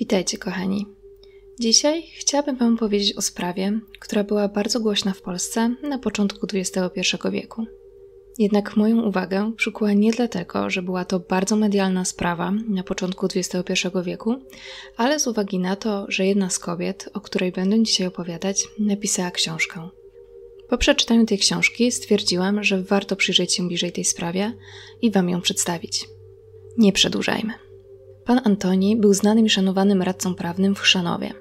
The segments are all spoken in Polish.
Witajcie, kochani. Dzisiaj chciałabym Wam powiedzieć o sprawie, która była bardzo głośna w Polsce na początku XXI wieku. Jednak moją uwagę przykuła nie dlatego, że była to bardzo medialna sprawa na początku XXI wieku, ale z uwagi na to, że jedna z kobiet, o której będę dzisiaj opowiadać, napisała książkę. Po przeczytaniu tej książki stwierdziłam, że warto przyjrzeć się bliżej tej sprawie i Wam ją przedstawić. Nie przedłużajmy. Pan Antoni był znanym i szanowanym radcą prawnym w Chrzanowie.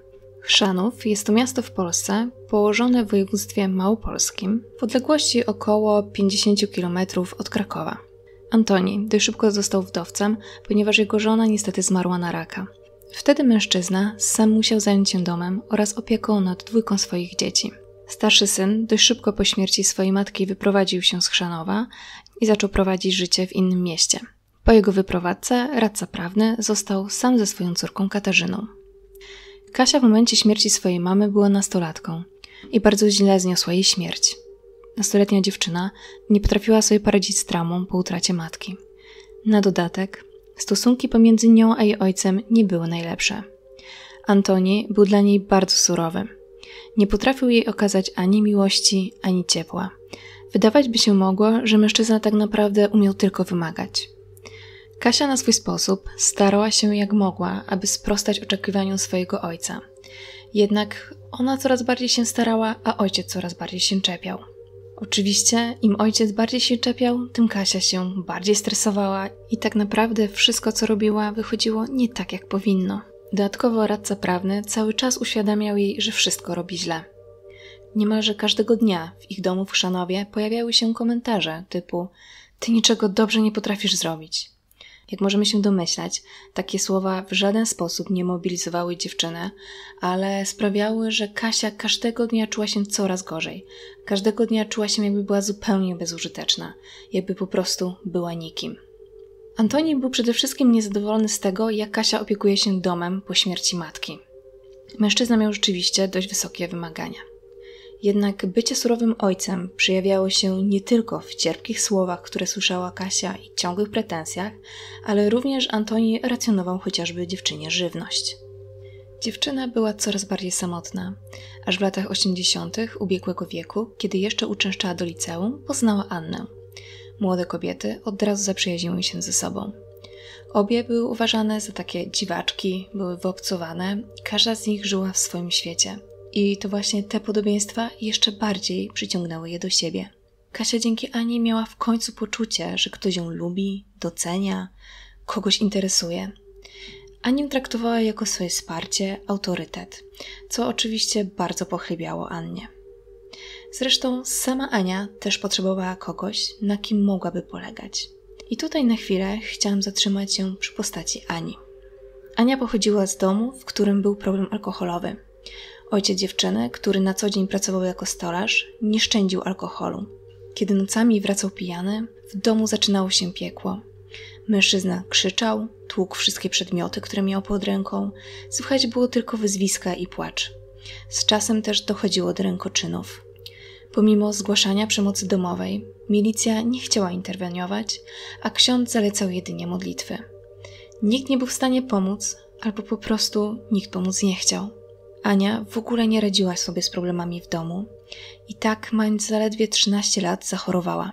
Chrzanów jest to miasto w Polsce położone w województwie małopolskim w odległości około 50 km od Krakowa. Antoni dość szybko został wdowcem, ponieważ jego żona niestety zmarła na raka. Wtedy mężczyzna sam musiał zająć się domem oraz opieką nad dwójką swoich dzieci. Starszy syn dość szybko po śmierci swojej matki wyprowadził się z Chrzanowa i zaczął prowadzić życie w innym mieście – po jego wyprowadzce radca prawny został sam ze swoją córką Katarzyną. Kasia w momencie śmierci swojej mamy była nastolatką i bardzo źle zniosła jej śmierć. Nastoletnia dziewczyna nie potrafiła sobie poradzić z traumą po utracie matki. Na dodatek, stosunki pomiędzy nią a jej ojcem nie były najlepsze. Antoni był dla niej bardzo surowy. Nie potrafił jej okazać ani miłości, ani ciepła. Wydawać by się mogło, że mężczyzna tak naprawdę umiał tylko wymagać. Kasia na swój sposób starała się jak mogła, aby sprostać oczekiwaniom swojego ojca. Jednak ona coraz bardziej się starała, a ojciec coraz bardziej się czepiał. Oczywiście, im ojciec bardziej się czepiał, tym Kasia się bardziej stresowała i tak naprawdę wszystko, co robiła, wychodziło nie tak, jak powinno. Dodatkowo radca prawny cały czas uświadamiał jej, że wszystko robi źle. Niemalże każdego dnia w ich domu w Szanowie pojawiały się komentarze typu: Ty niczego dobrze nie potrafisz zrobić. Jak możemy się domyślać, takie słowa w żaden sposób nie mobilizowały dziewczynę, ale sprawiały, że Kasia każdego dnia czuła się coraz gorzej. Każdego dnia czuła się, jakby była zupełnie bezużyteczna, jakby po prostu była nikim. Antoni był przede wszystkim niezadowolony z tego, jak Kasia opiekuje się domem po śmierci matki. Mężczyzna miał rzeczywiście dość wysokie wymagania. Jednak bycie surowym ojcem przejawiało się nie tylko w cierpkich słowach, które słyszała Kasia i ciągłych pretensjach, ale również Antoni racjonował chociażby dziewczynie żywność. Dziewczyna była coraz bardziej samotna, aż w latach 80. ubiegłego wieku, kiedy jeszcze uczęszczała do liceum, poznała Annę. Młode kobiety od razu zaprzyjaźniły się ze sobą. Obie były uważane za takie dziwaczki, były wyobcowane, każda z nich żyła w swoim świecie – i to właśnie te podobieństwa jeszcze bardziej przyciągnęły je do siebie. Kasia dzięki Ani miała w końcu poczucie, że ktoś ją lubi, docenia, kogoś interesuje. Anim traktowała jako swoje wsparcie, autorytet, co oczywiście bardzo pochlebiało Annie. Zresztą sama Ania też potrzebowała kogoś, na kim mogłaby polegać. I tutaj na chwilę chciałam zatrzymać się przy postaci Ani. Ania pochodziła z domu, w którym był problem alkoholowy. Ojciec dziewczyny, który na co dzień pracował jako stolarz, nie szczędził alkoholu. Kiedy nocami wracał pijany, w domu zaczynało się piekło. Mężczyzna krzyczał, tłukł wszystkie przedmioty, które miał pod ręką, słychać było tylko wyzwiska i płacz. Z czasem też dochodziło do rękoczynów. Pomimo zgłaszania przemocy domowej, milicja nie chciała interweniować, a ksiądz zalecał jedynie modlitwy. Nikt nie był w stanie pomóc, albo po prostu nikt pomóc nie chciał. Ania w ogóle nie radziła sobie z problemami w domu i tak, mając zaledwie 13 lat, zachorowała.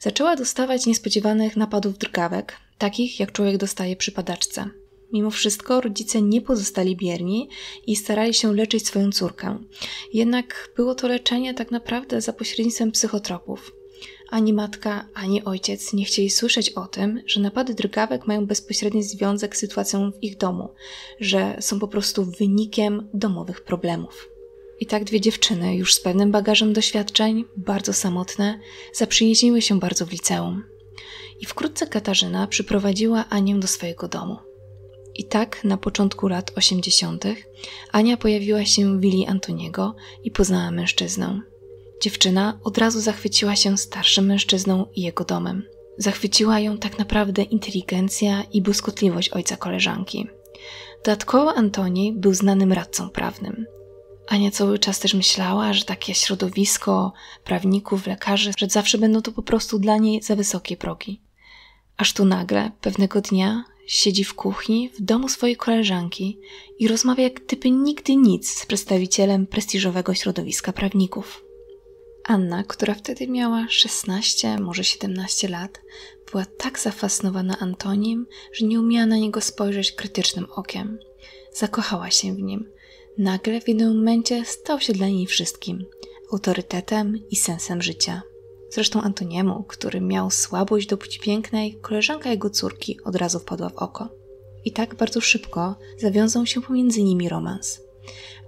Zaczęła dostawać niespodziewanych napadów drgawek, takich jak człowiek dostaje przy padaczce. Mimo wszystko rodzice nie pozostali bierni i starali się leczyć swoją córkę. Jednak było to leczenie tak naprawdę za pośrednictwem psychotropów. Ani matka, ani ojciec nie chcieli słyszeć o tym, że napady drgawek mają bezpośredni związek z sytuacją w ich domu, że są po prostu wynikiem domowych problemów. I tak dwie dziewczyny, już z pewnym bagażem doświadczeń, bardzo samotne, zaprzyjaźniły się bardzo w liceum. I wkrótce Katarzyna przyprowadziła Anię do swojego domu. I tak na początku lat 80. Ania pojawiła się w willi Antoniego i poznała mężczyznę. Dziewczyna od razu zachwyciła się starszym mężczyzną i jego domem. Zachwyciła ją tak naprawdę inteligencja i błyskotliwość ojca koleżanki. Dodatkowo Antoni był znanym radcą prawnym. Ania cały czas też myślała, że takie środowisko prawników, lekarzy, że zawsze będą to po prostu dla niej za wysokie progi. Aż tu nagle, pewnego dnia, siedzi w kuchni w domu swojej koleżanki i rozmawia jak typy nigdy nic z przedstawicielem prestiżowego środowiska prawników. Anna, która wtedy miała 16, może 17 lat, była tak zafascynowana Antonim, że nie umiała na niego spojrzeć krytycznym okiem. Zakochała się w nim. Nagle w jednym momencie stał się dla niej wszystkim autorytetem i sensem życia. Zresztą Antoniemu, który miał słabość do płci pięknej, koleżanka jego córki od razu wpadła w oko. I tak bardzo szybko zawiązał się pomiędzy nimi romans.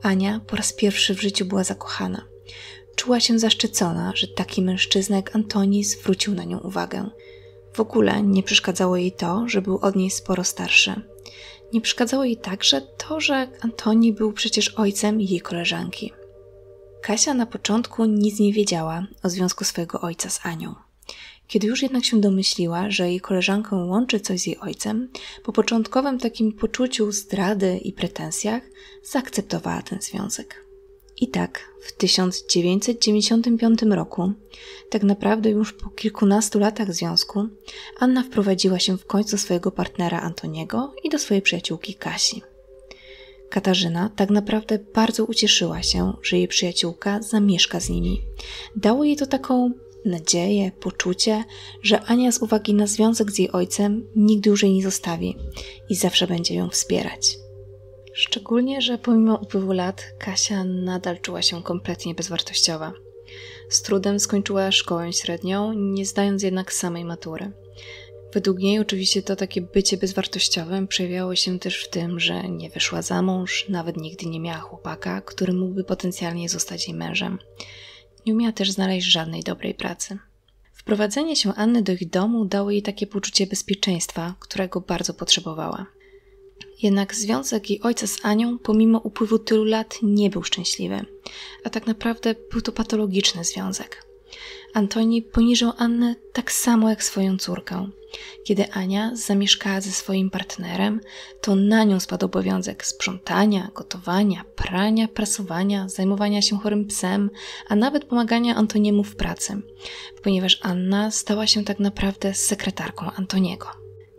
Ania po raz pierwszy w życiu była zakochana. Czuła się zaszczycona, że taki mężczyzna jak Antoni zwrócił na nią uwagę. W ogóle nie przeszkadzało jej to, że był od niej sporo starszy. Nie przeszkadzało jej także to, że Antoni był przecież ojcem jej koleżanki. Kasia na początku nic nie wiedziała o związku swojego ojca z Anią. Kiedy już jednak się domyśliła, że jej koleżankę łączy coś z jej ojcem, po początkowym takim poczuciu zdrady i pretensjach zaakceptowała ten związek. I tak w 1995 roku, tak naprawdę już po kilkunastu latach związku, Anna wprowadziła się w końcu do swojego partnera Antoniego i do swojej przyjaciółki Kasi. Katarzyna tak naprawdę bardzo ucieszyła się, że jej przyjaciółka zamieszka z nimi. Dało jej to taką nadzieję, poczucie, że Ania z uwagi na związek z jej ojcem nigdy już jej nie zostawi i zawsze będzie ją wspierać. Szczególnie, że pomimo upływu lat Kasia nadal czuła się kompletnie bezwartościowa. Z trudem skończyła szkołę średnią, nie zdając jednak samej matury. Według niej oczywiście to takie bycie bezwartościowym przejawiało się też w tym, że nie wyszła za mąż, nawet nigdy nie miała chłopaka, który mógłby potencjalnie zostać jej mężem. Nie umiała też znaleźć żadnej dobrej pracy. Wprowadzenie się Anny do ich domu dało jej takie poczucie bezpieczeństwa, którego bardzo potrzebowała. Jednak związek jej ojca z Anią, pomimo upływu tylu lat, nie był szczęśliwy, a tak naprawdę był to patologiczny związek. Antoni poniżał Annę tak samo jak swoją córkę. Kiedy Ania zamieszkała ze swoim partnerem, to na nią spadł obowiązek sprzątania, gotowania, prania, prasowania, zajmowania się chorym psem, a nawet pomagania Antoniemu w pracy, ponieważ Anna stała się tak naprawdę sekretarką Antoniego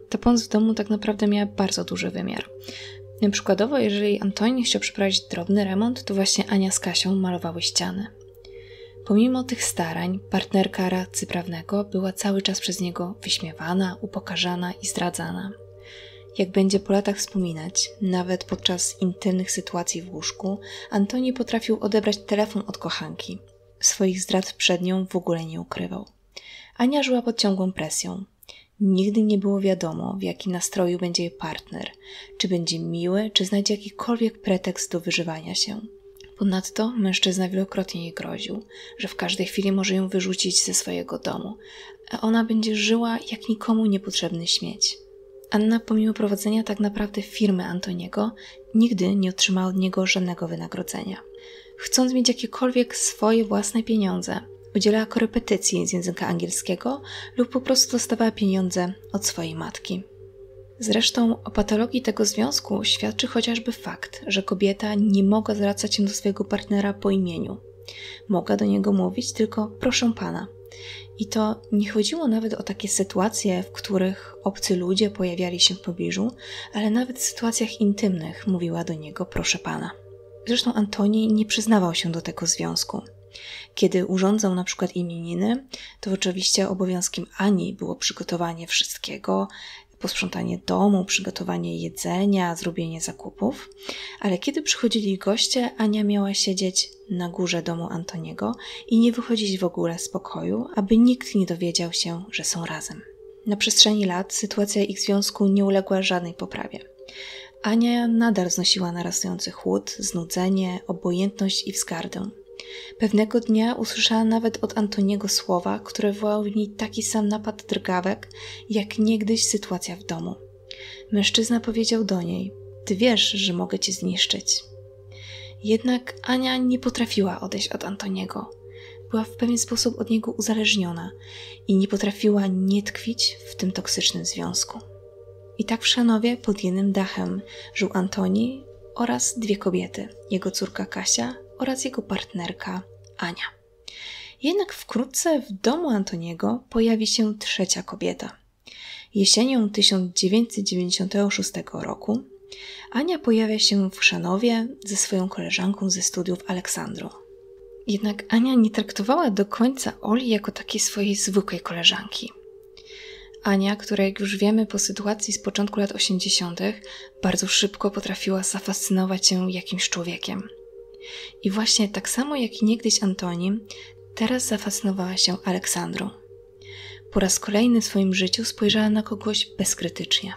ta pomoc w domu tak naprawdę miała bardzo duży wymiar. Przykładowo, jeżeli Antoni chciał przeprowadzić drobny remont, to właśnie Ania z Kasią malowały ściany. Pomimo tych starań, partnerka radcy prawnego była cały czas przez niego wyśmiewana, upokarzana i zdradzana. Jak będzie po latach wspominać, nawet podczas intymnych sytuacji w łóżku, Antoni potrafił odebrać telefon od kochanki. Swoich zdrad przed nią w ogóle nie ukrywał. Ania żyła pod ciągłą presją. Nigdy nie było wiadomo, w jakim nastroju będzie jej partner, czy będzie miły, czy znajdzie jakikolwiek pretekst do wyżywania się. Ponadto mężczyzna wielokrotnie jej groził, że w każdej chwili może ją wyrzucić ze swojego domu, a ona będzie żyła jak nikomu niepotrzebny śmieć. Anna, pomimo prowadzenia tak naprawdę firmy Antoniego, nigdy nie otrzymała od niego żadnego wynagrodzenia. Chcąc mieć jakiekolwiek swoje własne pieniądze, udzielała korepetycji z języka angielskiego lub po prostu dostawała pieniądze od swojej matki. Zresztą o patologii tego związku świadczy chociażby fakt, że kobieta nie mogła zwracać się do swojego partnera po imieniu. Mogła do niego mówić tylko proszę pana. I to nie chodziło nawet o takie sytuacje, w których obcy ludzie pojawiali się w pobliżu, ale nawet w sytuacjach intymnych mówiła do niego proszę pana. Zresztą Antoni nie przyznawał się do tego związku. Kiedy urządzał na przykład imieniny, to oczywiście obowiązkiem Ani było przygotowanie wszystkiego, posprzątanie domu, przygotowanie jedzenia, zrobienie zakupów. Ale kiedy przychodzili goście, Ania miała siedzieć na górze domu Antoniego i nie wychodzić w ogóle z pokoju, aby nikt nie dowiedział się, że są razem. Na przestrzeni lat sytuacja ich związku nie uległa żadnej poprawie. Ania nadal znosiła narastający chłód, znudzenie, obojętność i wzgardę. Pewnego dnia usłyszała nawet od Antoniego słowa, które wywołały w niej taki sam napad drgawek, jak niegdyś sytuacja w domu. Mężczyzna powiedział do niej: Ty wiesz, że mogę cię zniszczyć. Jednak Ania nie potrafiła odejść od Antoniego. Była w pewien sposób od niego uzależniona i nie potrafiła nie tkwić w tym toksycznym związku. I tak w Szanowie pod jednym dachem żył Antoni oraz dwie kobiety, jego córka Kasia oraz jego partnerka Ania. Jednak wkrótce w domu Antoniego pojawi się trzecia kobieta. Jesienią 1996 roku Ania pojawia się w szanowie ze swoją koleżanką ze studiów Aleksandrą. Jednak Ania nie traktowała do końca Oli jako takiej swojej zwykłej koleżanki. Ania, która jak już wiemy po sytuacji z początku lat 80., bardzo szybko potrafiła zafascynować się jakimś człowiekiem. I właśnie tak samo jak niegdyś Antonim, teraz zafascynowała się Aleksandrą. Po raz kolejny w swoim życiu spojrzała na kogoś bezkrytycznie.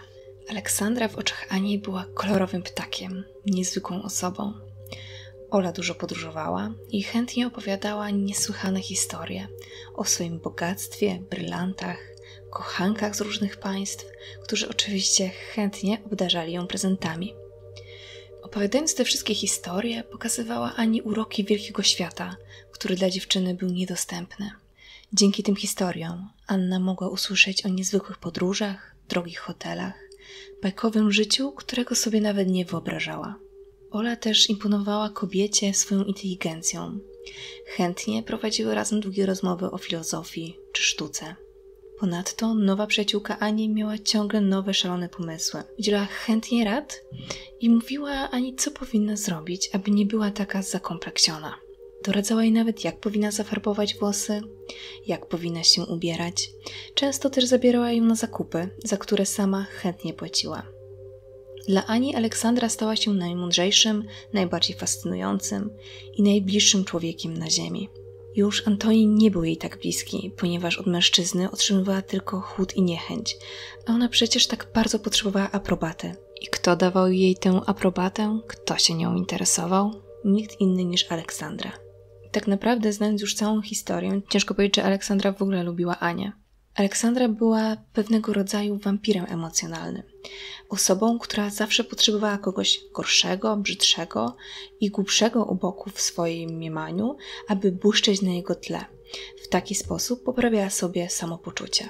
Aleksandra w oczach Ani była kolorowym ptakiem, niezwykłą osobą. Ola dużo podróżowała i chętnie opowiadała niesłychane historie o swoim bogactwie, brylantach, kochankach z różnych państw, którzy oczywiście chętnie obdarzali ją prezentami. Opowiadając te wszystkie historie, pokazywała Ani uroki wielkiego świata, który dla dziewczyny był niedostępny. Dzięki tym historiom Anna mogła usłyszeć o niezwykłych podróżach, drogich hotelach, bajkowym życiu, którego sobie nawet nie wyobrażała. Ola też imponowała kobiecie swoją inteligencją. Chętnie prowadziły razem długie rozmowy o filozofii czy sztuce. Ponadto nowa przyjaciółka Ani miała ciągle nowe szalone pomysły. Udzielała chętnie rad i mówiła Ani, co powinna zrobić, aby nie była taka zakompleksiona. Doradzała jej nawet, jak powinna zafarbować włosy, jak powinna się ubierać. Często też zabierała ją na zakupy, za które sama chętnie płaciła. Dla Ani Aleksandra stała się najmądrzejszym, najbardziej fascynującym i najbliższym człowiekiem na Ziemi. Już Antoni nie był jej tak bliski, ponieważ od mężczyzny otrzymywała tylko chłód i niechęć, a ona przecież tak bardzo potrzebowała aprobaty. I kto dawał jej tę aprobatę? Kto się nią interesował? Nikt inny niż Aleksandra. Tak naprawdę, znając już całą historię, ciężko powiedzieć, że Aleksandra w ogóle lubiła Anię. Aleksandra była pewnego rodzaju wampirem emocjonalnym. Osobą, która zawsze potrzebowała kogoś gorszego, brzydszego i głupszego u boku w swoim mniemaniu, aby błyszczeć na jego tle. W taki sposób poprawiała sobie samopoczucie.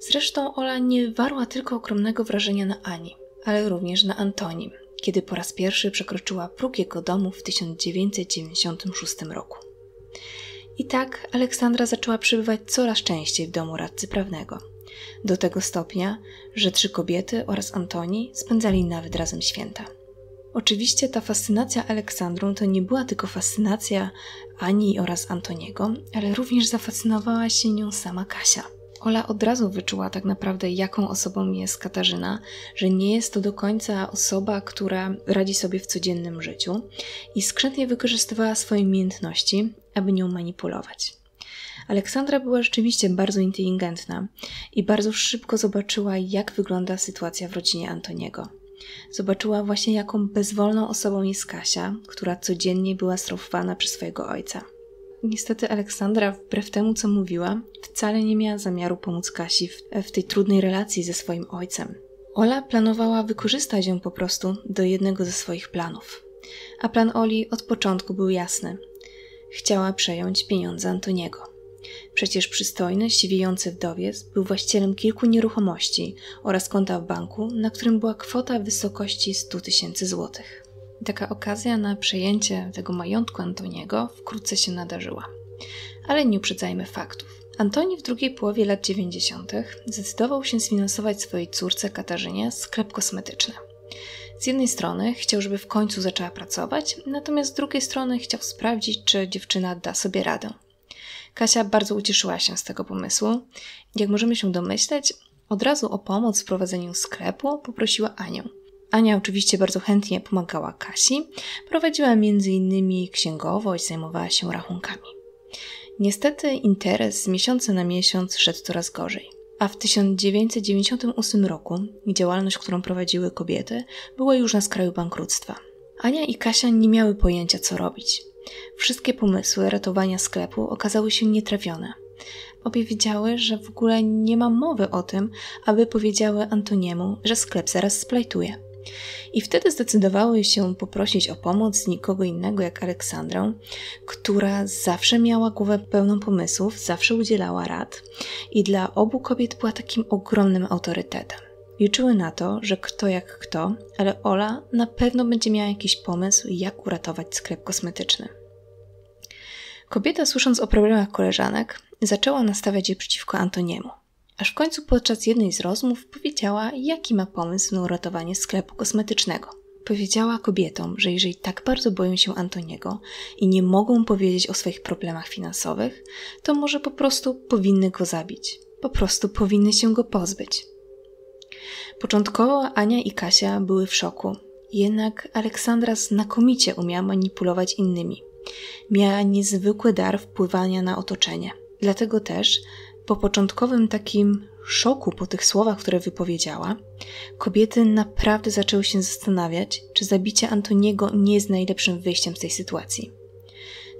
Zresztą Ola nie wywarła tylko ogromnego wrażenia na Ani, ale również na Antonim, kiedy po raz pierwszy przekroczyła próg jego domu w 1996 roku. I tak Aleksandra zaczęła przybywać coraz częściej w domu radcy prawnego. Do tego stopnia, że trzy kobiety oraz Antoni spędzali nawet razem święta. Oczywiście ta fascynacja Aleksandrą to nie była tylko fascynacja Ani oraz Antoniego, ale również zafascynowała się nią sama Kasia. Ola od razu wyczuła tak naprawdę, jaką osobą jest Katarzyna, że nie jest to do końca osoba, która radzi sobie w codziennym życiu i skrzętnie wykorzystywała swoje umiejętności aby nią manipulować. Aleksandra była rzeczywiście bardzo inteligentna i bardzo szybko zobaczyła, jak wygląda sytuacja w rodzinie Antoniego. Zobaczyła właśnie, jaką bezwolną osobą jest Kasia, która codziennie była strofowana przez swojego ojca. Niestety Aleksandra, wbrew temu co mówiła, wcale nie miała zamiaru pomóc Kasi w, w tej trudnej relacji ze swoim ojcem. Ola planowała wykorzystać ją po prostu do jednego ze swoich planów. A plan Oli od początku był jasny. Chciała przejąć pieniądze Antoniego. Przecież przystojny, siwiejący wdowiec był właścicielem kilku nieruchomości oraz konta w banku, na którym była kwota w wysokości 100 tysięcy złotych. Taka okazja na przejęcie tego majątku Antoniego wkrótce się nadarzyła. Ale nie uprzedzajmy faktów. Antoni w drugiej połowie lat 90. zdecydował się sfinansować swojej córce Katarzynie sklep kosmetyczny. Z jednej strony chciał, żeby w końcu zaczęła pracować, natomiast z drugiej strony chciał sprawdzić, czy dziewczyna da sobie radę. Kasia bardzo ucieszyła się z tego pomysłu. Jak możemy się domyśleć, od razu o pomoc w prowadzeniu sklepu poprosiła Anię. Ania oczywiście bardzo chętnie pomagała Kasi, prowadziła m.in. księgowość, zajmowała się rachunkami. Niestety interes z miesiąca na miesiąc szedł coraz gorzej. A w 1998 roku działalność, którą prowadziły kobiety, była już na skraju bankructwa. Ania i Kasia nie miały pojęcia, co robić. Wszystkie pomysły ratowania sklepu okazały się nietrawione. Obie wiedziały, że w ogóle nie ma mowy o tym, aby powiedziały Antoniemu, że sklep zaraz splajtuje. I wtedy zdecydowały się poprosić o pomoc nikogo innego jak Aleksandrę, która zawsze miała głowę pełną pomysłów, zawsze udzielała rad i dla obu kobiet była takim ogromnym autorytetem. Liczyły na to, że kto jak kto, ale Ola na pewno będzie miała jakiś pomysł, jak uratować sklep kosmetyczny. Kobieta, słysząc o problemach koleżanek, zaczęła nastawiać je przeciwko Antoniemu aż w końcu podczas jednej z rozmów powiedziała, jaki ma pomysł na uratowanie sklepu kosmetycznego. Powiedziała kobietom, że jeżeli tak bardzo boją się Antoniego i nie mogą powiedzieć o swoich problemach finansowych, to może po prostu powinny go zabić. Po prostu powinny się go pozbyć. Początkowo Ania i Kasia były w szoku, jednak Aleksandra znakomicie umiała manipulować innymi. Miała niezwykły dar wpływania na otoczenie. Dlatego też po początkowym takim szoku po tych słowach, które wypowiedziała, kobiety naprawdę zaczęły się zastanawiać, czy zabicie Antoniego nie jest najlepszym wyjściem z tej sytuacji.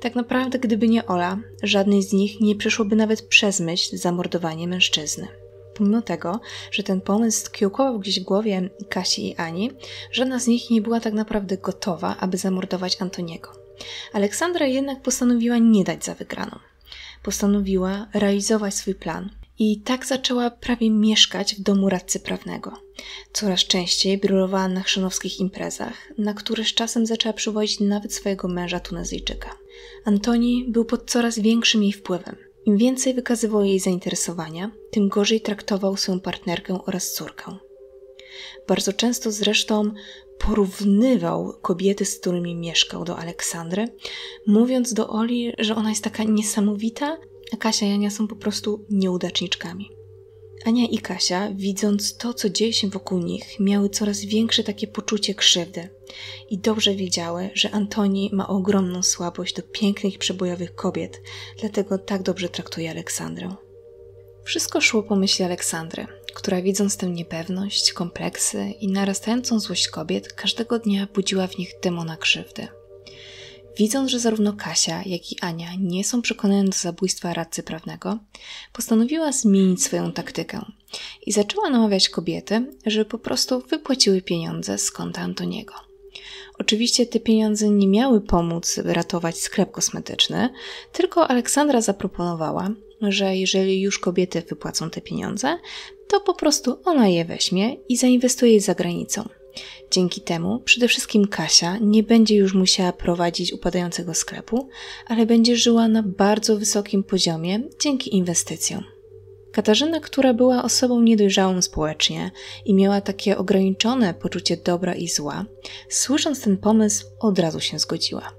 Tak naprawdę, gdyby nie Ola, żadnej z nich nie przyszłoby nawet przez myśl zamordowanie mężczyzny. Pomimo tego, że ten pomysł kiełkował gdzieś w głowie Kasi i Ani, żadna z nich nie była tak naprawdę gotowa, aby zamordować Antoniego. Aleksandra jednak postanowiła nie dać za wygraną postanowiła realizować swój plan. I tak zaczęła prawie mieszkać w domu radcy prawnego. Coraz częściej brylowała na chrzanowskich imprezach, na które z czasem zaczęła przywozić nawet swojego męża Tunezyjczyka. Antoni był pod coraz większym jej wpływem. Im więcej wykazywał jej zainteresowania, tym gorzej traktował swoją partnerkę oraz córkę. Bardzo często zresztą porównywał kobiety, z którymi mieszkał do Aleksandry, mówiąc do Oli, że ona jest taka niesamowita, a Kasia i Ania są po prostu nieudaczniczkami. Ania i Kasia, widząc to, co dzieje się wokół nich, miały coraz większe takie poczucie krzywdy i dobrze wiedziały, że Antoni ma ogromną słabość do pięknych, przebojowych kobiet, dlatego tak dobrze traktuje Aleksandrę. Wszystko szło po myśli Aleksandry która widząc tę niepewność, kompleksy i narastającą złość kobiet, każdego dnia budziła w nich demona krzywdy. Widząc, że zarówno Kasia, jak i Ania nie są przekonane do zabójstwa radcy prawnego, postanowiła zmienić swoją taktykę i zaczęła namawiać kobiety, żeby po prostu wypłaciły pieniądze z konta Antoniego. Oczywiście te pieniądze nie miały pomóc ratować sklep kosmetyczny, tylko Aleksandra zaproponowała, że jeżeli już kobiety wypłacą te pieniądze, to po prostu ona je weźmie i zainwestuje za granicą. Dzięki temu przede wszystkim Kasia nie będzie już musiała prowadzić upadającego sklepu, ale będzie żyła na bardzo wysokim poziomie dzięki inwestycjom. Katarzyna, która była osobą niedojrzałą społecznie i miała takie ograniczone poczucie dobra i zła, słysząc ten pomysł, od razu się zgodziła.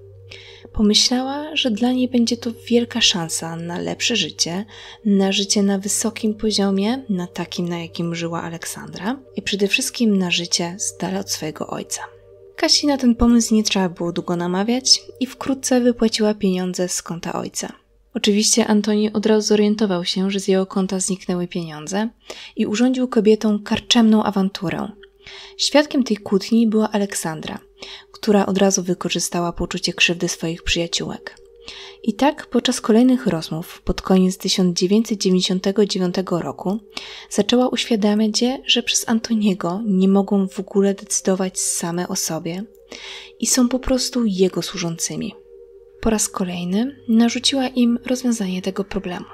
Pomyślała, że dla niej będzie to wielka szansa na lepsze życie, na życie na wysokim poziomie, na takim, na jakim żyła Aleksandra i przede wszystkim na życie z dala od swojego ojca. Kasi na ten pomysł nie trzeba było długo namawiać i wkrótce wypłaciła pieniądze z konta ojca. Oczywiście Antoni od razu zorientował się, że z jego konta zniknęły pieniądze i urządził kobietą karczemną awanturę. Świadkiem tej kłótni była Aleksandra – która od razu wykorzystała poczucie krzywdy swoich przyjaciółek. I tak podczas kolejnych rozmów pod koniec 1999 roku zaczęła uświadamiać je, że przez Antoniego nie mogą w ogóle decydować same o sobie i są po prostu jego służącymi. Po raz kolejny narzuciła im rozwiązanie tego problemu.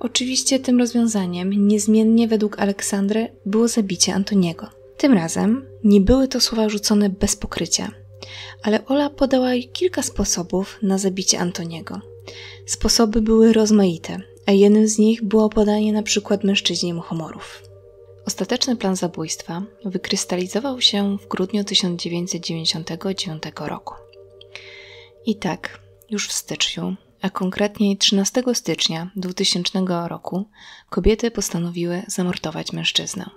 Oczywiście tym rozwiązaniem, niezmiennie według Aleksandry, było zabicie Antoniego. Tym razem nie były to słowa rzucone bez pokrycia – ale Ola podała jej kilka sposobów na zabicie Antoniego. Sposoby były rozmaite, a jednym z nich było podanie na przykład mężczyźnie muchomorów. Ostateczny plan zabójstwa wykrystalizował się w grudniu 1999 roku. I tak, już w styczniu, a konkretniej 13 stycznia 2000 roku, kobiety postanowiły zamordować mężczyznę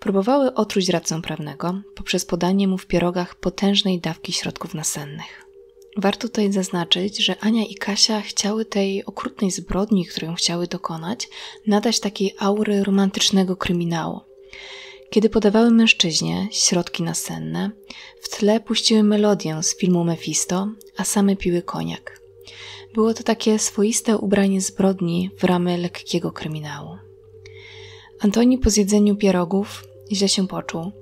próbowały otruć radcę prawnego poprzez podanie mu w pierogach potężnej dawki środków nasennych. Warto tutaj zaznaczyć, że Ania i Kasia chciały tej okrutnej zbrodni, którą chciały dokonać, nadać takiej aury romantycznego kryminału. Kiedy podawały mężczyźnie środki nasenne, w tle puściły melodię z filmu Mefisto, a same piły koniak. Było to takie swoiste ubranie zbrodni w ramy lekkiego kryminału. Antoni po zjedzeniu pierogów źle się poczuł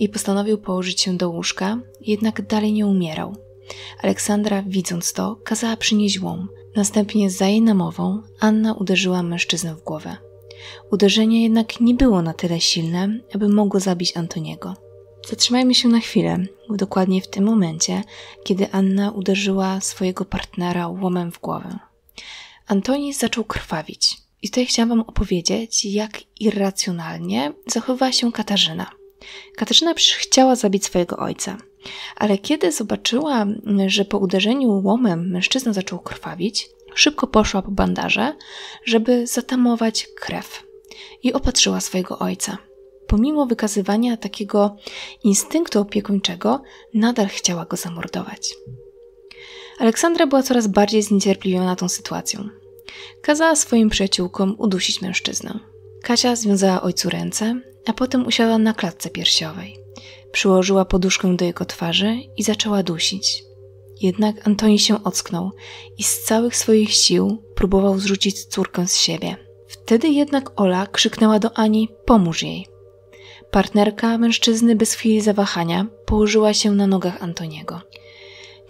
i postanowił położyć się do łóżka, jednak dalej nie umierał. Aleksandra, widząc to, kazała przynieść łom. Następnie za jej namową Anna uderzyła mężczyznę w głowę. Uderzenie jednak nie było na tyle silne, aby mogło zabić Antoniego. Zatrzymajmy się na chwilę, dokładnie w tym momencie, kiedy Anna uderzyła swojego partnera łomem w głowę. Antoni zaczął krwawić. I tutaj chciałam Wam opowiedzieć, jak irracjonalnie zachowywała się Katarzyna. Katarzyna chciała zabić swojego ojca, ale kiedy zobaczyła, że po uderzeniu łomem mężczyzna zaczął krwawić, szybko poszła po bandaże, żeby zatamować krew i opatrzyła swojego ojca. Pomimo wykazywania takiego instynktu opiekuńczego, nadal chciała go zamordować. Aleksandra była coraz bardziej zniecierpliwiona tą sytuacją. Kazała swoim przyjaciółkom udusić mężczyznę. Kasia związała ojcu ręce, a potem usiadła na klatce piersiowej. Przyłożyła poduszkę do jego twarzy i zaczęła dusić. Jednak Antoni się ocknął i z całych swoich sił próbował zrzucić córkę z siebie. Wtedy jednak Ola krzyknęła do Ani: Pomóż jej. Partnerka mężczyzny bez chwili zawahania położyła się na nogach Antoniego.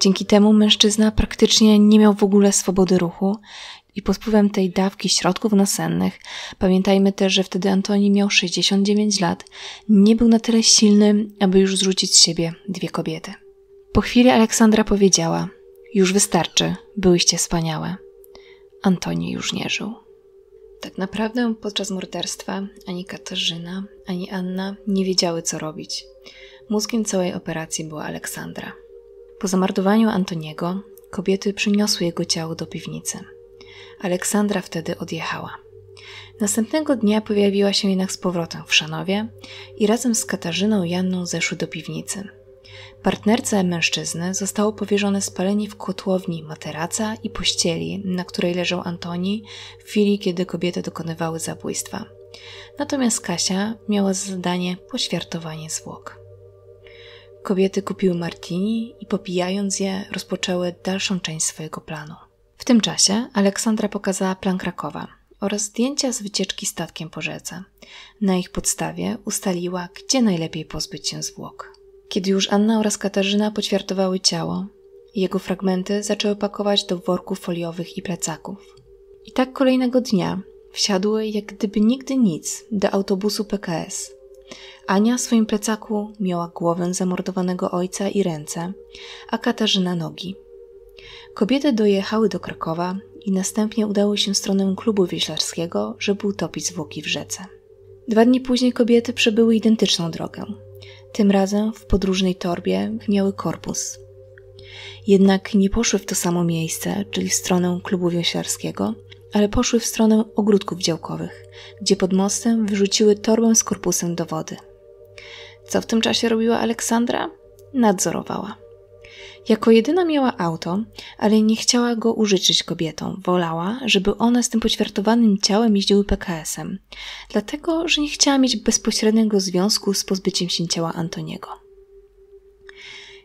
Dzięki temu mężczyzna praktycznie nie miał w ogóle swobody ruchu i pod wpływem tej dawki środków nasennych, pamiętajmy też, że wtedy Antoni miał 69 lat, nie był na tyle silny, aby już zrzucić z siebie dwie kobiety. Po chwili Aleksandra powiedziała: Już wystarczy, byłyście wspaniałe. Antoni już nie żył. Tak naprawdę podczas morderstwa ani Katarzyna, ani Anna nie wiedziały, co robić. Mózgiem całej operacji była Aleksandra. Po zamordowaniu Antoniego kobiety przyniosły jego ciało do piwnicy. Aleksandra wtedy odjechała. Następnego dnia pojawiła się jednak z powrotem w Szanowie i razem z Katarzyną Janną zeszły do piwnicy. Partnerce mężczyzny zostało powierzone spalenie w kotłowni materaca i pościeli, na której leżał Antoni w chwili, kiedy kobiety dokonywały zabójstwa. Natomiast Kasia miała za zadanie poświartowanie zwłok. Kobiety kupiły martini i popijając je rozpoczęły dalszą część swojego planu. W tym czasie Aleksandra pokazała plan Krakowa oraz zdjęcia z wycieczki statkiem po rzece. Na ich podstawie ustaliła, gdzie najlepiej pozbyć się zwłok. Kiedy już Anna oraz Katarzyna poćwiartowały ciało, jego fragmenty zaczęły pakować do worków foliowych i plecaków. I tak kolejnego dnia wsiadły jak gdyby nigdy nic do autobusu PKS. Ania w swoim plecaku miała głowę zamordowanego ojca i ręce, a Katarzyna nogi. Kobiety dojechały do Krakowa i następnie udały się w stronę klubu wieślarskiego, żeby utopić zwłoki w rzece. Dwa dni później kobiety przebyły identyczną drogę. Tym razem w podróżnej torbie miały korpus. Jednak nie poszły w to samo miejsce, czyli w stronę klubu wieślarskiego, ale poszły w stronę ogródków działkowych, gdzie pod mostem wyrzuciły torbę z korpusem do wody. Co w tym czasie robiła Aleksandra? Nadzorowała. Jako jedyna miała auto, ale nie chciała go użyczyć kobietom. Wolała, żeby one z tym poćwiartowanym ciałem jeździły PKS-em, dlatego że nie chciała mieć bezpośredniego związku z pozbyciem się ciała Antoniego.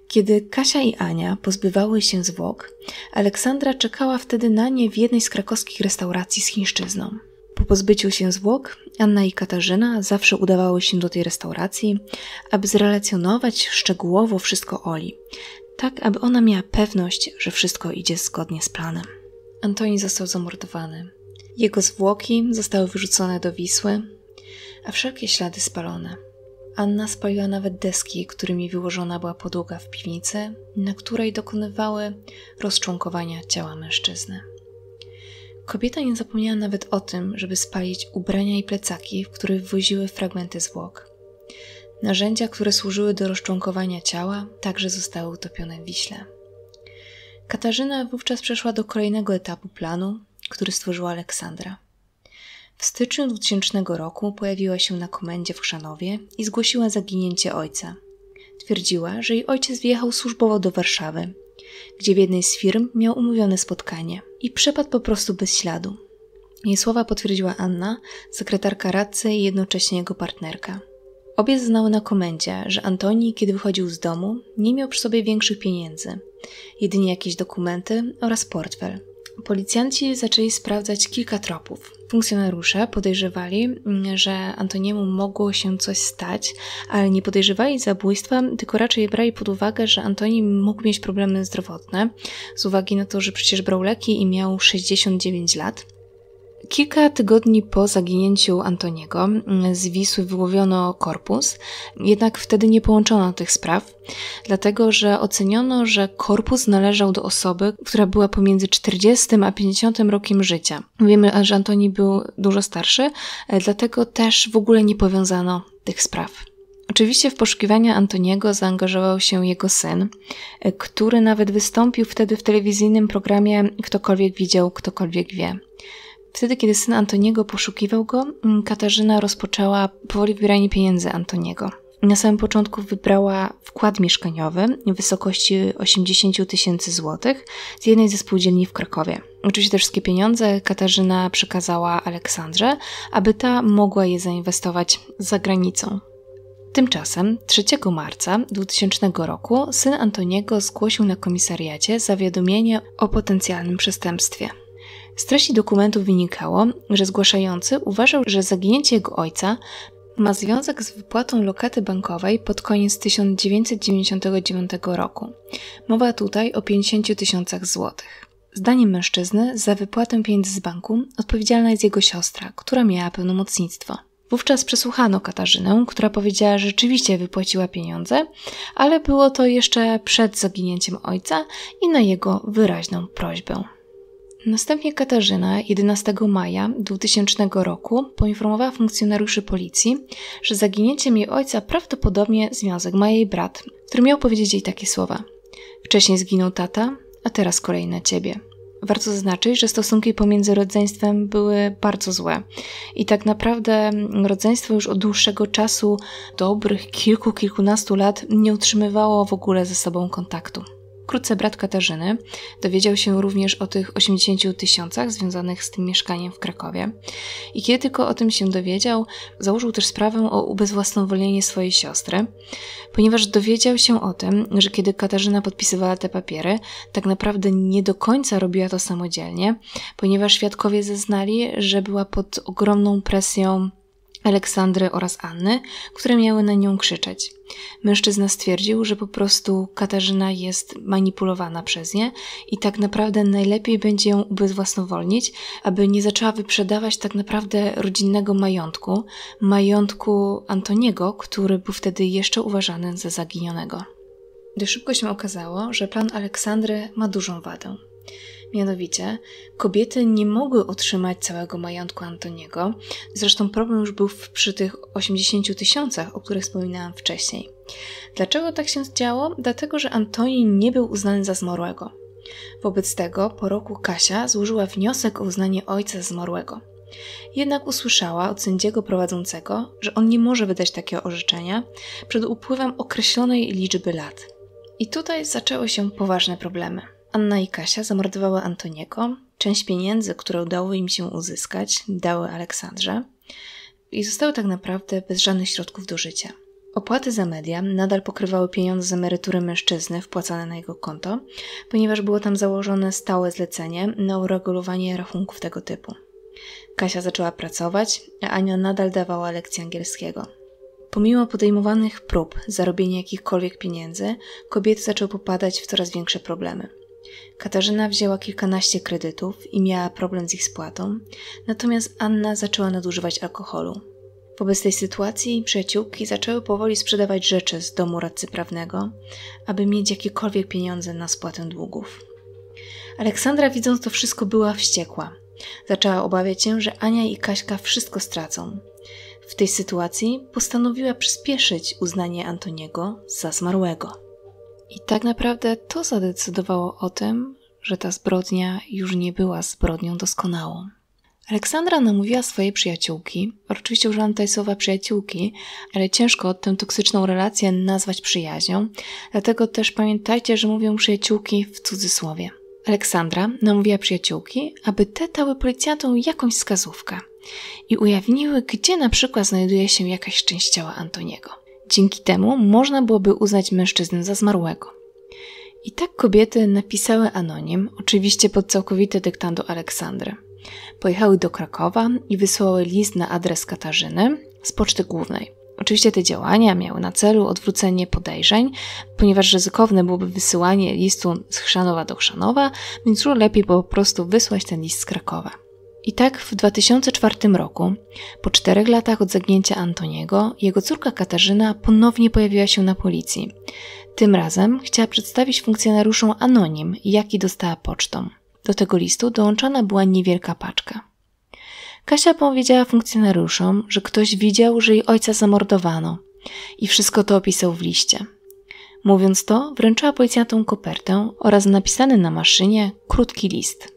Kiedy Kasia i Ania pozbywały się zwłok, Aleksandra czekała wtedy na nie w jednej z krakowskich restauracji z chińszczyzną. Po pozbyciu się zwłok, Anna i Katarzyna zawsze udawały się do tej restauracji, aby zrelacjonować szczegółowo wszystko Oli, tak aby ona miała pewność, że wszystko idzie zgodnie z planem. Antoni został zamordowany. Jego zwłoki zostały wyrzucone do Wisły, a wszelkie ślady spalone. Anna spaliła nawet deski, którymi wyłożona była podłoga w piwnicy, na której dokonywały rozczłonkowania ciała mężczyzny. Kobieta nie zapomniała nawet o tym, żeby spalić ubrania i plecaki, w których woziły fragmenty zwłok. Narzędzia, które służyły do rozczłonkowania ciała, także zostały utopione w Wiśle. Katarzyna wówczas przeszła do kolejnego etapu planu, który stworzyła Aleksandra. W styczniu 2000 roku pojawiła się na komendzie w Chrzanowie i zgłosiła zaginięcie ojca. Twierdziła, że jej ojciec wjechał służbowo do Warszawy, gdzie w jednej z firm miał umówione spotkanie i przepadł po prostu bez śladu. Jej słowa potwierdziła Anna, sekretarka radcy i jednocześnie jego partnerka. Obie znały na komendzie, że Antoni, kiedy wychodził z domu, nie miał przy sobie większych pieniędzy, jedynie jakieś dokumenty oraz portfel. Policjanci zaczęli sprawdzać kilka tropów. Funkcjonariusze podejrzewali, mm, że Antoniemu mogło się coś stać, ale nie podejrzewali zabójstwa, tylko raczej brali pod uwagę, że Antoni mógł mieć problemy zdrowotne, z uwagi na to, że przecież brał leki i miał 69 lat. Kilka tygodni po zaginięciu Antoniego mm, z Wisły wyłowiono korpus, jednak wtedy nie połączono tych spraw, dlatego że oceniono, że korpus należał do osoby, która była pomiędzy 40 a 50 rokiem życia. Wiemy, że Antoni był dużo starszy, e, dlatego też w ogóle nie powiązano tych spraw. Oczywiście w poszukiwania Antoniego zaangażował się jego syn, e, który nawet wystąpił wtedy w telewizyjnym programie Ktokolwiek widział, ktokolwiek wie. Wtedy, kiedy syn Antoniego poszukiwał go, mm, Katarzyna rozpoczęła powoli wybieranie pieniędzy Antoniego. Na samym początku wybrała wkład mieszkaniowy w wysokości 80 tysięcy złotych z jednej ze spółdzielni w Krakowie. Oczywiście te wszystkie pieniądze Katarzyna przekazała Aleksandrze, aby ta mogła je zainwestować za granicą. Tymczasem 3 marca 2000 roku syn Antoniego zgłosił na komisariacie zawiadomienie o potencjalnym przestępstwie. Z treści dokumentu wynikało, że zgłaszający uważał, że zaginięcie jego ojca ma związek z wypłatą lokaty bankowej pod koniec 1999 roku. Mowa tutaj o 50 tysiącach złotych. Zdaniem mężczyzny za wypłatę pieniędzy z banku odpowiedzialna jest jego siostra, która miała pełnomocnictwo. Wówczas przesłuchano Katarzynę, która powiedziała, że rzeczywiście wypłaciła pieniądze, ale było to jeszcze przed zaginięciem ojca i na jego wyraźną prośbę. Następnie Katarzyna 11 maja 2000 roku poinformowała funkcjonariuszy policji, że zaginięciem jej ojca prawdopodobnie związek ma jej brat, który miał powiedzieć jej takie słowa. Wcześniej zginął tata, a teraz kolej na ciebie. Warto zaznaczyć, że stosunki pomiędzy rodzeństwem były bardzo złe i tak naprawdę rodzeństwo już od dłuższego czasu, dobrych kilku, kilkunastu lat, nie utrzymywało w ogóle ze sobą kontaktu. Wkrótce brat Katarzyny dowiedział się również o tych 80 tysiącach związanych z tym mieszkaniem w Krakowie. I kiedy tylko o tym się dowiedział, założył też sprawę o ubezwłasnowolnienie swojej siostry, ponieważ dowiedział się o tym, że kiedy Katarzyna podpisywała te papiery, tak naprawdę nie do końca robiła to samodzielnie, ponieważ świadkowie zeznali, że była pod ogromną presją Aleksandry oraz Anny, które miały na nią krzyczeć. Mężczyzna stwierdził, że po prostu Katarzyna jest manipulowana przez nie i tak naprawdę najlepiej będzie ją ubezwłasnowolnić, aby nie zaczęła wyprzedawać tak naprawdę rodzinnego majątku, majątku Antoniego, który był wtedy jeszcze uważany za zaginionego. Gdy szybko się okazało, że plan Aleksandry ma dużą wadę. Mianowicie kobiety nie mogły otrzymać całego majątku Antoniego, zresztą problem już był przy tych 80 tysiącach, o których wspominałam wcześniej. Dlaczego tak się działo? Dlatego, że Antoni nie był uznany za zmarłego. Wobec tego po roku Kasia złożyła wniosek o uznanie ojca zmarłego. Jednak usłyszała od sędziego prowadzącego, że on nie może wydać takiego orzeczenia przed upływem określonej liczby lat. I tutaj zaczęły się poważne problemy. Anna i Kasia zamordowały Antoniego. Część pieniędzy, które udało im się uzyskać, dały Aleksandrze i zostały tak naprawdę bez żadnych środków do życia. Opłaty za media nadal pokrywały pieniądze z emerytury mężczyzny wpłacane na jego konto, ponieważ było tam założone stałe zlecenie na uregulowanie rachunków tego typu. Kasia zaczęła pracować, a Ania nadal dawała lekcje angielskiego. Pomimo podejmowanych prób zarobienia jakichkolwiek pieniędzy, kobiety zaczęły popadać w coraz większe problemy. Katarzyna wzięła kilkanaście kredytów i miała problem z ich spłatą, natomiast Anna zaczęła nadużywać alkoholu. Wobec tej sytuacji przyjaciółki zaczęły powoli sprzedawać rzeczy z domu radcy prawnego, aby mieć jakiekolwiek pieniądze na spłatę długów. Aleksandra, widząc to wszystko, była wściekła. Zaczęła obawiać się, że Ania i Kaśka wszystko stracą. W tej sytuacji postanowiła przyspieszyć uznanie Antoniego za zmarłego. I tak naprawdę to zadecydowało o tym, że ta zbrodnia już nie była zbrodnią doskonałą. Aleksandra namówiła swoje przyjaciółki, oczywiście użyłam tutaj słowa przyjaciółki, ale ciężko tę toksyczną relację nazwać przyjaźnią, dlatego też pamiętajcie, że mówią przyjaciółki w cudzysłowie. Aleksandra namówiła przyjaciółki, aby te dały policjantom jakąś wskazówkę i ujawniły, gdzie na przykład znajduje się jakaś część ciała Antoniego. Dzięki temu można byłoby uznać mężczyznę za zmarłego. I tak kobiety napisały anonim, oczywiście pod całkowite dyktando Aleksandry. Pojechały do Krakowa i wysłały list na adres Katarzyny z poczty głównej. Oczywiście te działania miały na celu odwrócenie podejrzeń, ponieważ ryzykowne byłoby wysyłanie listu z Chrzanowa do Chrzanowa, więc dużo lepiej było po prostu wysłać ten list z Krakowa. I tak w 2004 roku, po czterech latach od zagnięcia Antoniego, jego córka Katarzyna ponownie pojawiła się na policji. Tym razem chciała przedstawić funkcjonariuszom anonim, jaki dostała pocztą. Do tego listu dołączana była niewielka paczka. Kasia powiedziała funkcjonariuszom, że ktoś widział, że jej ojca zamordowano i wszystko to opisał w liście. Mówiąc to, wręczyła policjantom kopertę oraz napisany na maszynie krótki list –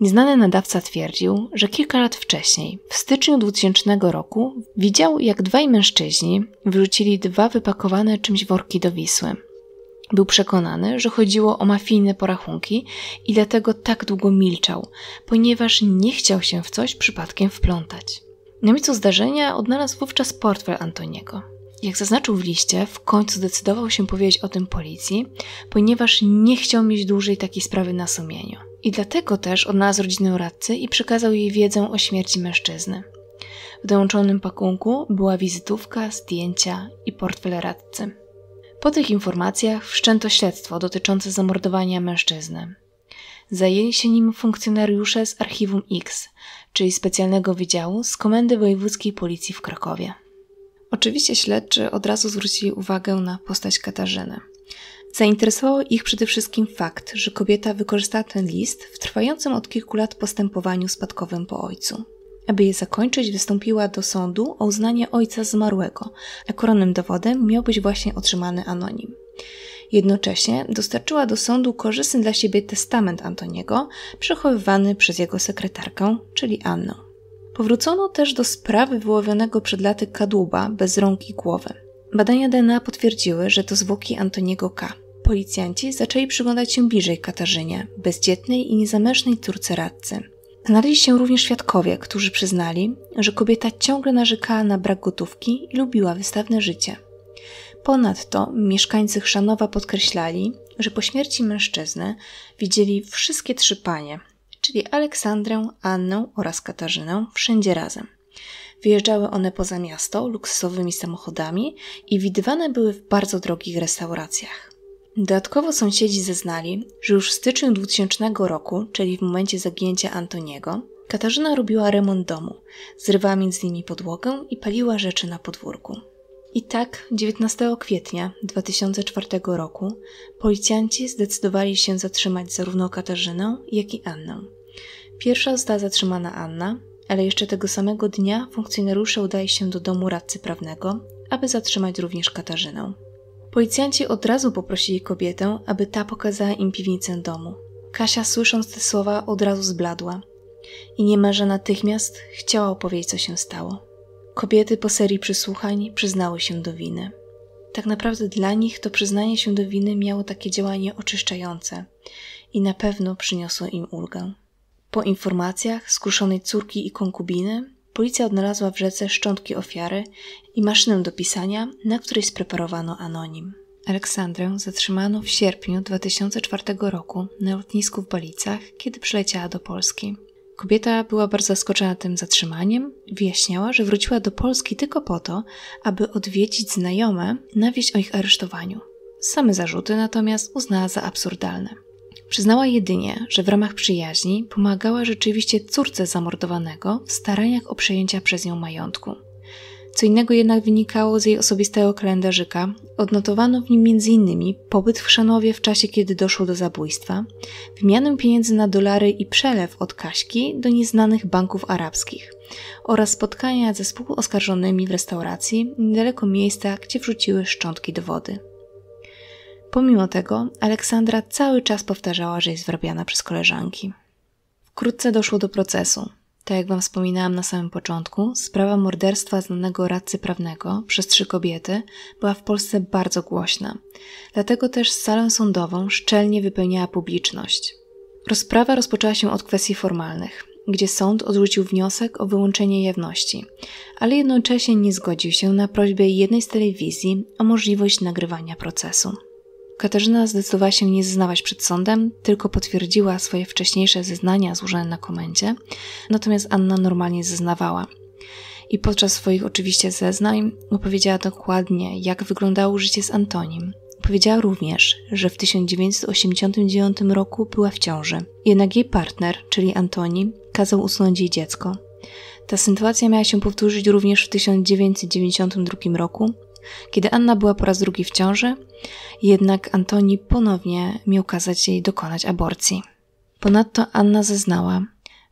Nieznany nadawca twierdził, że kilka lat wcześniej, w styczniu 2000 roku, widział jak dwaj mężczyźni wyrzucili dwa wypakowane czymś worki do Wisły. Był przekonany, że chodziło o mafijne porachunki i dlatego tak długo milczał, ponieważ nie chciał się w coś przypadkiem wplątać. Na miejscu zdarzenia odnalazł wówczas portfel Antoniego. Jak zaznaczył w liście, w końcu zdecydował się powiedzieć o tym policji, ponieważ nie chciał mieć dłużej takiej sprawy na sumieniu. I dlatego też odnalazł rodzinę radcy i przekazał jej wiedzę o śmierci mężczyzny. W dołączonym pakunku była wizytówka, zdjęcia i portfel radcy. Po tych informacjach wszczęto śledztwo dotyczące zamordowania mężczyzny. Zajęli się nim funkcjonariusze z Archiwum X, czyli specjalnego wydziału z Komendy Wojewódzkiej Policji w Krakowie. Oczywiście śledczy od razu zwrócili uwagę na postać Katarzyny. Zainteresował ich przede wszystkim fakt, że kobieta wykorzystała ten list w trwającym od kilku lat postępowaniu spadkowym po ojcu. Aby je zakończyć, wystąpiła do sądu o uznanie ojca zmarłego, a koronnym dowodem miał być właśnie otrzymany anonim. Jednocześnie dostarczyła do sądu korzystny dla siebie testament Antoniego, przechowywany przez jego sekretarkę, czyli Annę. Powrócono też do sprawy wyłowionego przed laty kadłuba bez rąk i głowy. Badania DNA potwierdziły, że to zwłoki Antoniego K policjanci zaczęli przyglądać się bliżej Katarzynie, bezdzietnej i niezamężnej córce radcy. Znaleźli się również świadkowie, którzy przyznali, że kobieta ciągle narzekała na brak gotówki i lubiła wystawne życie. Ponadto mieszkańcy Chrzanowa podkreślali, że po śmierci mężczyzny widzieli wszystkie trzy panie, czyli Aleksandrę, Annę oraz Katarzynę, wszędzie razem. Wyjeżdżały one poza miasto luksusowymi samochodami i widywane były w bardzo drogich restauracjach. Dodatkowo sąsiedzi zeznali, że już w styczniu 2000 roku, czyli w momencie zaginięcia Antoniego, Katarzyna robiła remont domu, zrywała między nimi podłogę i paliła rzeczy na podwórku. I tak 19 kwietnia 2004 roku policjanci zdecydowali się zatrzymać zarówno Katarzynę, jak i Annę. Pierwsza została zatrzymana Anna, ale jeszcze tego samego dnia funkcjonariusze udali się do domu radcy prawnego, aby zatrzymać również Katarzynę. Policjanci od razu poprosili kobietę, aby ta pokazała im piwnicę domu. Kasia, słysząc te słowa, od razu zbladła i niemalże natychmiast chciała opowiedzieć, co się stało. Kobiety po serii przysłuchań przyznały się do winy. Tak naprawdę dla nich to przyznanie się do winy miało takie działanie oczyszczające i na pewno przyniosło im ulgę. Po informacjach skruszonej córki i konkubiny, policja odnalazła w rzece szczątki ofiary i maszynę do pisania, na której spreparowano anonim. Aleksandrę zatrzymano w sierpniu 2004 roku na lotnisku w Balicach, kiedy przyleciała do Polski. Kobieta była bardzo zaskoczona tym zatrzymaniem. Wyjaśniała, że wróciła do Polski tylko po to, aby odwiedzić znajome na wieść o ich aresztowaniu. Same zarzuty natomiast uznała za absurdalne. Przyznała jedynie, że w ramach przyjaźni pomagała rzeczywiście córce zamordowanego w staraniach o przejęcia przez nią majątku. Co innego jednak wynikało z jej osobistego kalendarzyka. Odnotowano w nim m.in. pobyt w Szanowie w czasie, kiedy doszło do zabójstwa, wymianę pieniędzy na dolary i przelew od Kaśki do nieznanych banków arabskich oraz spotkania ze współoskarżonymi w restauracji niedaleko miejsca, gdzie wrzuciły szczątki do wody. Pomimo tego, Aleksandra cały czas powtarzała, że jest wrabiana przez koleżanki. Wkrótce doszło do procesu. Tak jak Wam wspominałam na samym początku, sprawa morderstwa znanego radcy prawnego przez trzy kobiety była w Polsce bardzo głośna. Dlatego też salę sądową szczelnie wypełniała publiczność. Rozprawa rozpoczęła się od kwestii formalnych, gdzie sąd odrzucił wniosek o wyłączenie jawności, ale jednocześnie nie zgodził się na prośbę jednej z telewizji o możliwość nagrywania procesu. Katarzyna zdecydowała się nie zeznawać przed sądem, tylko potwierdziła swoje wcześniejsze zeznania złożone na komendzie, natomiast Anna normalnie zeznawała. I podczas swoich oczywiście zeznań opowiedziała dokładnie, jak wyglądało życie z Antonim. Powiedziała również, że w 1989 roku była w ciąży. Jednak jej partner, czyli Antoni, kazał usunąć jej dziecko. Ta sytuacja miała się powtórzyć również w 1992 roku, kiedy Anna była po raz drugi w ciąży, jednak Antoni ponownie miał kazać jej dokonać aborcji. Ponadto Anna zeznała,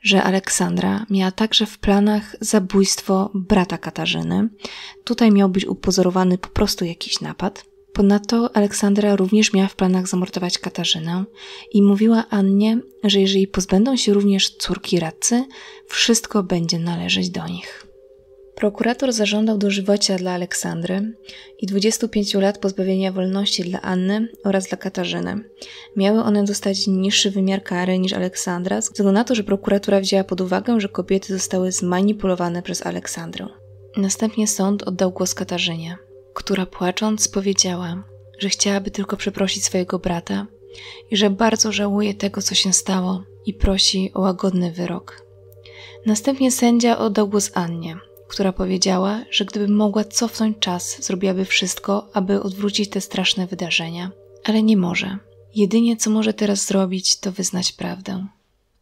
że Aleksandra miała także w planach zabójstwo brata Katarzyny. Tutaj miał być upozorowany po prostu jakiś napad. Ponadto Aleksandra również miała w planach zamordować Katarzynę i mówiła Annie, że jeżeli pozbędą się również córki radcy, wszystko będzie należeć do nich. Prokurator zażądał dożywocia dla Aleksandry i 25 lat pozbawienia wolności dla Anny oraz dla Katarzyny. Miały one dostać niższy wymiar kary niż Aleksandra, ze względu na to, że prokuratura wzięła pod uwagę, że kobiety zostały zmanipulowane przez Aleksandrę. Następnie sąd oddał głos Katarzynie, która płacząc powiedziała, że chciałaby tylko przeprosić swojego brata i że bardzo żałuje tego, co się stało i prosi o łagodny wyrok. Następnie sędzia oddał głos Annie, która powiedziała, że gdyby mogła cofnąć czas, zrobiłaby wszystko, aby odwrócić te straszne wydarzenia, ale nie może. Jedynie co może teraz zrobić, to wyznać prawdę.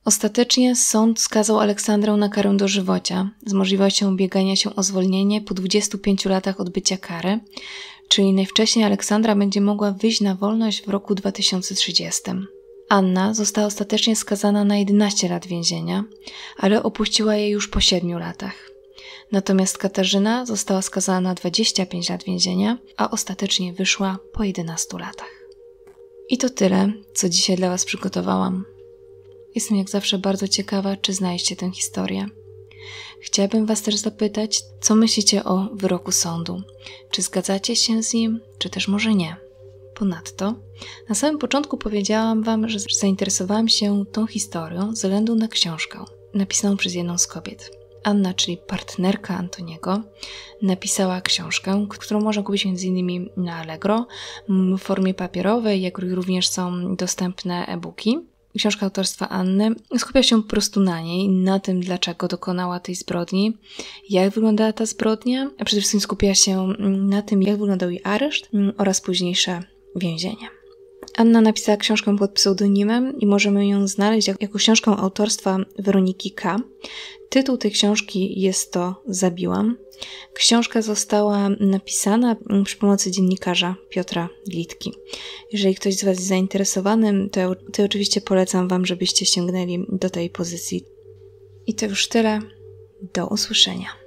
Ostatecznie sąd skazał Aleksandrę na karę dożywocia z możliwością ubiegania się o zwolnienie po 25 latach odbycia kary, czyli najwcześniej Aleksandra będzie mogła wyjść na wolność w roku 2030. Anna została ostatecznie skazana na 11 lat więzienia, ale opuściła je już po 7 latach. Natomiast Katarzyna została skazana na 25 lat więzienia, a ostatecznie wyszła po 11 latach. I to tyle, co dzisiaj dla Was przygotowałam. Jestem jak zawsze bardzo ciekawa, czy znaliście tę historię. Chciałabym Was też zapytać, co myślicie o wyroku sądu? Czy zgadzacie się z nim, czy też może nie? Ponadto, na samym początku powiedziałam Wam, że zainteresowałam się tą historią ze względu na książkę napisaną przez jedną z kobiet. Anna, czyli partnerka Antoniego, napisała książkę, którą można kupić m.in. na Allegro w formie papierowej, jak również są dostępne e-booki. Książka autorstwa Anny skupia się po prostu na niej, na tym, dlaczego dokonała tej zbrodni, jak wyglądała ta zbrodnia, a przede wszystkim skupia się na tym, jak wyglądał jej areszt oraz późniejsze więzienie. Anna napisała książkę pod pseudonimem i możemy ją znaleźć jako książkę autorstwa Weroniki K. Tytuł tej książki jest to Zabiłam. Książka została napisana mm, przy pomocy dziennikarza Piotra Glitki. Jeżeli ktoś z Was jest zainteresowany, to, to oczywiście polecam Wam, żebyście sięgnęli do tej pozycji. I to już tyle. Do usłyszenia.